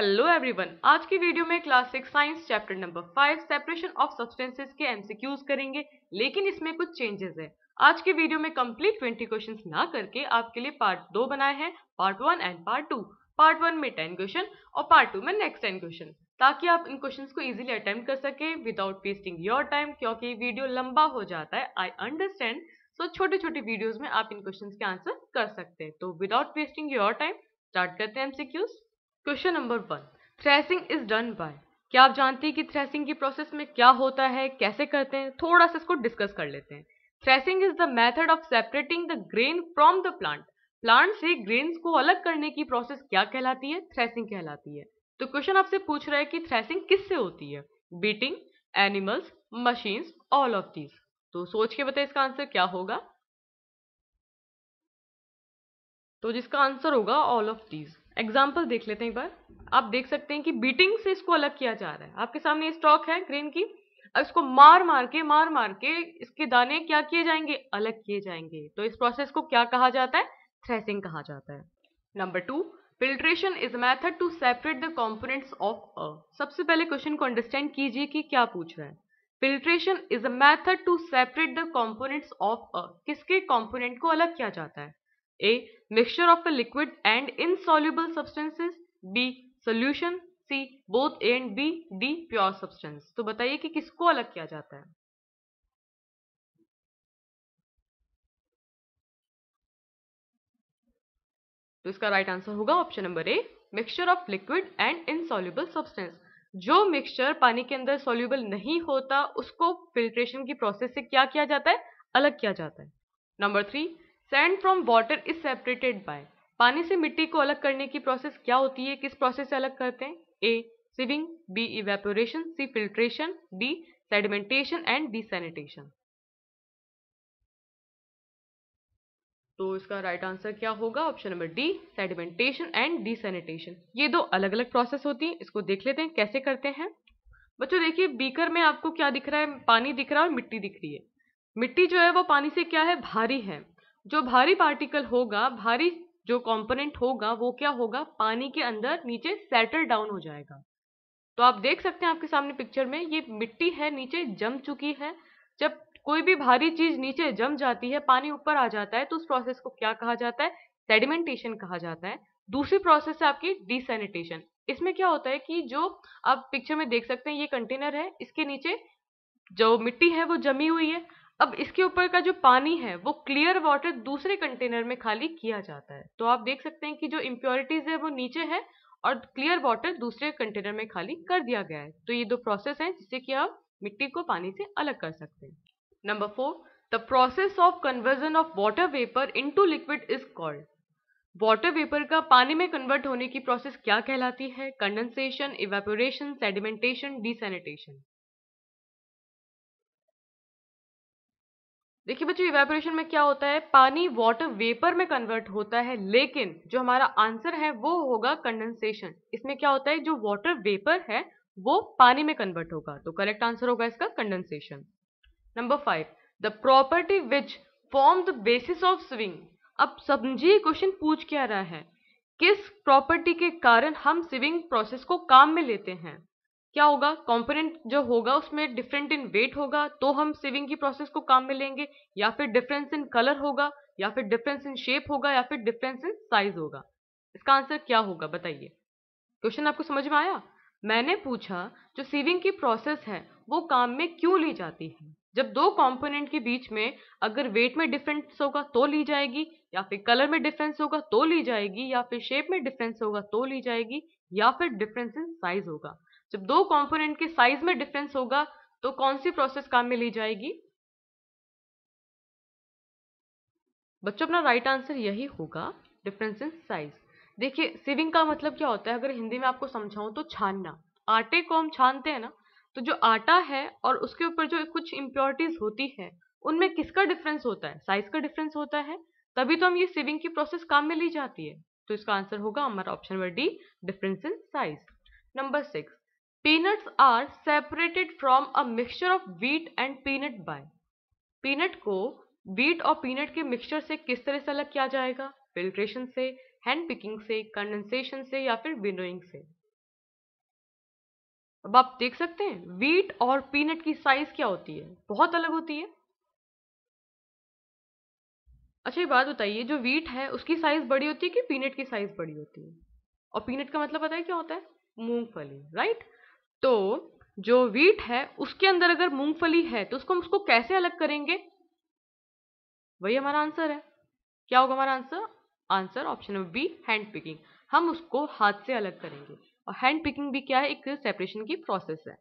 Hello everyone आज की video में class six science chapter number five separation of substances के एमसीक्यूज करेंगे लेकिन इसमें कुछ चेंजेस है आज के वीडियो में कंप्लीट ट्वेंटी क्वेश्चन ना करके आपके लिए पार्ट दो बनाए हैं part one and part two part one में टेन क्वेश्चन और पार्ट टू में नेक्स्ट टेन क्वेश्चन ताकि आप इन क्वेश्चन को इजिली अटेम्प्ट कर सके विदाउट वेस्टिंग योर टाइम क्योंकि वीडियो लंबा हो जाता है आई अंडरस्टैंड सो छोटे छोटे वीडियोज में आप इन क्वेश्चन के आंसर कर सकते हैं तो without wasting your time start करते हैं MCQs question number one threshing is done by क्या आप जानते हैं कि थ्रेसिंग की प्रोसेस में क्या होता है कैसे करते हैं थोड़ा सा इसको डिस्कस कर लेते हैं threshing is the method of separating the grain from the plant plant से ग्रेन्स को अलग करने की प्रोसेस क्या कहलाती है थ्रेसिंग कहलाती है तो क्वेश्चन आपसे पूछ रहा है कि थ्रेसिंग किससे होती है beating animals machines all of these तो सोच के बताए इसका आंसर क्या होगा तो जिसका आंसर होगा ऑल ऑफ दीज एग्जाम्पल देख लेते हैं एक बार आप देख सकते हैं कि बीटिंग से इसको अलग किया जा रहा है आपके सामने स्टॉक है ग्रेन की अब इसको मार मार के मार मार के इसके दाने क्या किए जाएंगे अलग किए जाएंगे तो इस प्रोसेस को क्या कहा जाता है थ्रेसिंग कहा जाता है number two filtration is method to separate the components of a सबसे पहले क्वेश्चन को अंडरस्टैंड कीजिए कि क्या पूछ रहा है filtration is a method to separate the components of a किसके कॉम्पोनेंट को अलग किया जाता है A. Mixture of a liquid and insoluble substances. B. Solution. C. Both A and B. D. Pure substance. तो बताइए कि किसको अलग किया जाता है तो इसका राइट आंसर होगा option number A mixture of liquid and insoluble substance जो मिक्सचर पानी के अंदर सॉल्यूबल नहीं होता उसको फिल्ट्रेशन की प्रोसेस से क्या किया जाता है अलग किया जाता है number three sand from water is separated by पानी से मिट्टी को अलग करने की प्रोसेस क्या होती है किस प्रोसेस से अलग करते हैं A sieving B evaporation C filtration D sedimentation and decantation तो इसका राइट right आंसर क्या होगा option number D sedimentation and decantation ये दो अलग अलग प्रोसेस होती है इसको देख लेते हैं कैसे करते हैं बच्चों देखिए बीकर में आपको क्या दिख रहा है पानी दिख रहा है और मिट्टी दिख रही है मिट्टी जो है वो पानी से क्या है भारी है जो भारी पार्टिकल होगा भारी जो कंपोनेंट होगा वो क्या होगा पानी के अंदर नीचे सेटल डाउन हो जाएगा तो आप देख सकते हैं आपके सामने पिक्चर में ये मिट्टी है नीचे जम चुकी है जब कोई भी भारी चीज नीचे जम जाती है पानी ऊपर आ जाता है तो उस प्रोसेस को क्या कहा जाता है सेडिमेंटेशन कहा जाता है दूसरी प्रोसेस है आपकी डिसैनिटेशन इसमें क्या होता है कि जो आप पिक्चर में देख सकते हैं ये कंटेनर है इसके नीचे जो मिट्टी है वो जमी हुई है अब इसके ऊपर का जो पानी है वो क्लियर वाटर दूसरे कंटेनर में खाली किया जाता है तो आप देख सकते हैं कि जो इम्प्योरिटीज है वो नीचे है और क्लियर वाटर दूसरे कंटेनर में खाली कर दिया गया है तो ये दो प्रोसेस हैं जिससे कि आप मिट्टी को पानी से अलग कर सकते हैं number four the process of conversion of water vapour in liquid is called water vapour का पानी में कन्वर्ट होने की प्रोसेस क्या कहलाती है कंडेंसेशन इवेपोरेशन सेडिमेंटेशन डिसनेटेशन देखिए बच्चों इवेपोरेशन में क्या होता है पानी वाटर वेपर में कन्वर्ट होता है लेकिन जो हमारा आंसर है वो होगा कंडेंसेशन इसमें क्या होता है जो वाटर वेपर है वो पानी में कन्वर्ट होगा तो करेक्ट आंसर होगा इसका condensation number five the property which form the basis of sieving अब समझिए क्वेश्चन पूछ क्या रहा है किस प्रॉपर्टी के कारण हम स्विंग प्रोसेस को काम में लेते हैं क्या होगा कंपोनेंट जो होगा उसमें डिफरेंट इन वेट होगा तो हम सिविंग की प्रोसेस को काम में लेंगे या फिर डिफरेंस इन कलर होगा या फिर डिफरेंस इन शेप होगा या फिर डिफरेंस इन साइज होगा इसका आंसर क्या होगा बताइए क्वेश्चन आपको समझ में आया मैंने पूछा जो सीविंग की प्रोसेस है वो काम में क्यों ली जाती है जब दो कंपोनेंट के बीच में अगर वेट में डिफरेंस होगा तो ली जाएगी या फिर कलर में डिफरेंस होगा तो ली जाएगी या फिर शेप में डिफरेंस होगा तो ली जाएगी या फिर डिफरेंस इन साइज होगा जब दो कंपोनेंट के साइज में डिफरेंस होगा तो कौन सी प्रोसेस काम में ली जाएगी बच्चों अपना राइट आंसर यही होगा डिफरेंस इन साइज देखिए सिविंग का मतलब क्या होता है अगर हिंदी में आपको समझाऊं तो छानना आटे को हम छानते हैं ना तो जो आटा है और उसके ऊपर जो कुछ इम्प्योरिटीज होती है उनमें किसका डिफरेंस होता है साइज का डिफरेंस होता है तभी तो हम ये सिविंग की प्रोसेस काम में ली जाती है तो इसका आंसर होगा हमारा option number D difference in size number six peanuts are separated from a mixture of wheat and peanut by peanut को वीट और पीनट के मिक्सचर से किस तरह से अलग किया जाएगा फिल्ट्रेशन से हैंड पिकिंग से कंडेंसेशन से या फिर विनोइंग से अब आप देख सकते हैं वीट और पीनट की साइज क्या होती है बहुत अलग होती है अच्छा ये बात बताइए जो वीट है उसकी साइज बड़ी होती है कि पीनट की साइज बड़ी होती है और पीनट का मतलब पता है क्या होता है मूंगफली राइट right? तो जो वीट है उसके अंदर अगर मूंगफली है तो उसको हम उसको कैसे अलग करेंगे वही हमारा आंसर है क्या होगा हमारा answer answer option number B hand picking हम उसको हाथ से अलग करेंगे और हैंड पिकिंग भी क्या है एक सेपरेशन की प्रोसेस है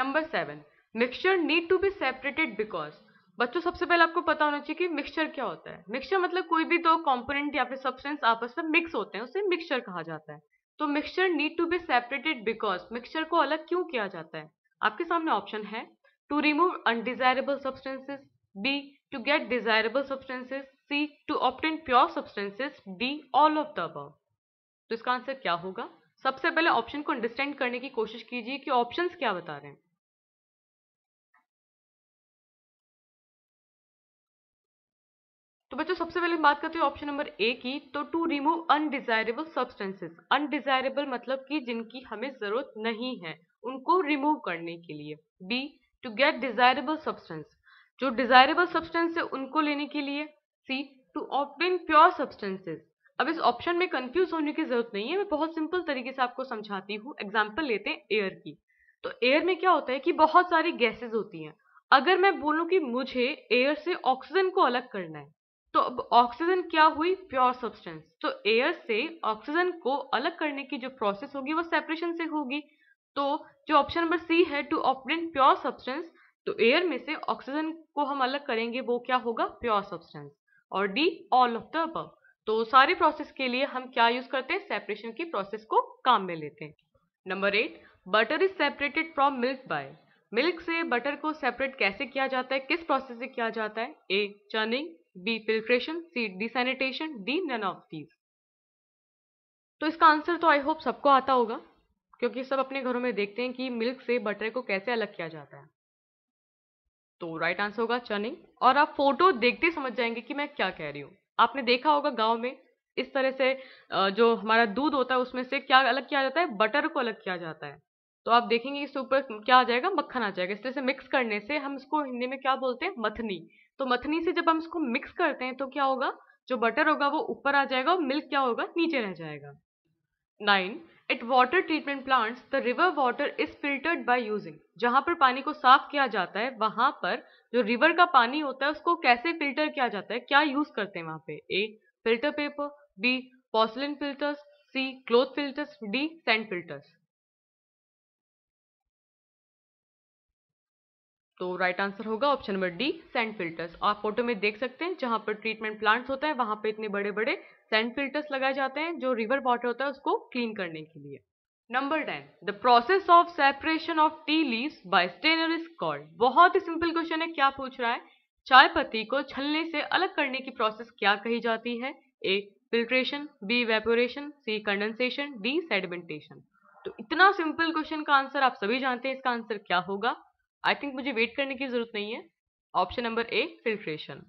number seven mixture need to be separated because बच्चों सबसे पहले आपको पता होना चाहिए कि मिक्सचर क्या होता है मिक्सचर मतलब कोई भी दो तो कंपोनेंट या फिर सब्सटेंस आपस में मिक्स होते हैं उसे मिक्सचर कहा जाता है तो mixture need to be separated because mixture को अलग क्यों किया जाता है आपके सामने ऑप्शन है to remove undesirable substances B to get desirable substances C to obtain pure substances D all of the above तो इसका आंसर क्या होगा सबसे पहले ऑप्शन को अंडरस्टैंड करने की कोशिश कीजिए कि ऑप्शंस क्या बता रहे हैं तो बच्चों सबसे पहले बात करते हैं ऑप्शन नंबर ए की तो to remove undesirable substances undesirable मतलब कि जिनकी हमें जरूरत नहीं है उनको रिमूव करने के लिए B to get desirable substance जो डिजायरेबल सब्सटेंस है उनको लेने के लिए C to obtain pure substances अब इस ऑप्शन में कंफ्यूज होने की जरूरत नहीं है मैं बहुत सिंपल तरीके से आपको समझाती हूँ एग्जाम्पल लेते हैं एयर की तो एयर में क्या होता है कि बहुत सारी गैसेज होती हैं अगर मैं बोलूँ कि मुझे एयर से ऑक्सीजन को अलग करना है तो अब ऑक्सीजन क्या हुई प्योर सब्सटेंस तो एयर से ऑक्सीजन को अलग करने की जो प्रोसेस होगी वो सेपरेशन से होगी तो जो ऑप्शन नंबर सी है टू ऑपरेट प्योर सब्सटेंस तो एयर में से ऑक्सीजन को हम अलग करेंगे वो क्या होगा प्योर सब्सटेंस और डी ऑल ऑफ द अब तो सारे प्रोसेस के लिए हम क्या यूज करते हैं सेपरेशन की प्रोसेस को काम में लेते हैं number eight butter is separated from milk by milk से बटर को सेपरेट कैसे किया जाता है किस प्रोसेस से किया जाता है A churning B filtration C decantation D none of these तो इसका आंसर तो आई होप सबको आता होगा क्योंकि सब अपने घरों में देखते हैं कि मिल्क से बटर को कैसे अलग किया जाता है तो राइट आंसर होगा चने और आप फोटो देखते समझ जाएंगे कि मैं क्या कह रही हूँ आपने देखा होगा गाँव में इस तरह से जो हमारा दूध होता है उसमें से क्या अलग किया जाता है बटर को अलग किया जाता है तो आप देखेंगे इसके ऊपर क्या आ जाएगा मक्खन आ जाएगा इस तरह से मिक्स करने से हम इसको हिंदी में क्या बोलते हैं मथनी तो मथनी से जब हम इसको मिक्स करते हैं तो क्या होगा जो बटर होगा वो ऊपर आ जाएगा और मिल्क क्या होगा नीचे रह जाएगा nine at water treatment plants the river water is filtered by using जहां पर पानी को साफ किया जाता है वहां पर जो रिवर का पानी होता है उसको कैसे फिल्टर किया जाता है क्या यूज करते हैं वहां पे A filter paper B porcelain filters C cloth filters D sand filters तो राइट आंसर होगा option number D sand filters आप फोटो में देख सकते हैं जहाँ पर ट्रीटमेंट प्लांट्स होता है वहाँ पर इतने बड़े बड़े सैंड फिल्टर्स लगाए जाते हैं जो रिवर वाटर होता है उसको क्लीन करने के लिए number ten the process of separation of tea leave by strainer is called बहुत ही सिंपल क्वेश्चन है क्या पूछ रहा है चाय पत्ती को छलने से अलग करने की प्रोसेस क्या कही जाती है A filtration B evaporation C condensation D sedimentation तो इतना सिंपल क्वेश्चन का आंसर आप सभी जानते हैं इसका आंसर क्या होगा आई थिंक मुझे वेट करने की ज़रूरत नहीं है ऑप्शन नंबर ए फिल्ट्रेशन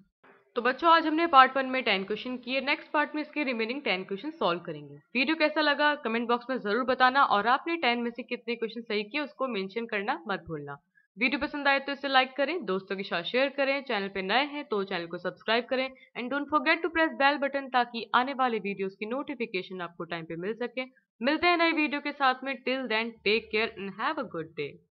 तो बच्चों आज हमने पार्ट वन में टेन क्वेश्चन किए नेक्स्ट पार्ट में इसके रिमेनिंग टेन क्वेश्चन सॉल्व करेंगे वीडियो कैसा लगा कमेंट बॉक्स में ज़रूर बताना और आपने टेन में से कितने क्वेश्चन सही किए उसको मेंशन करना मत भूलना वीडियो पसंद आए तो इसे लाइक करें दोस्तों के साथ शेयर करें चैनल पर नए हैं तो चैनल को सब्सक्राइब करें and don't forget to press bell button ताकि आने वाले वीडियो की नोटिफिकेशन आपको टाइम पे मिल सके मिलते हैं नए वीडियो के साथ में till then take care and have a good day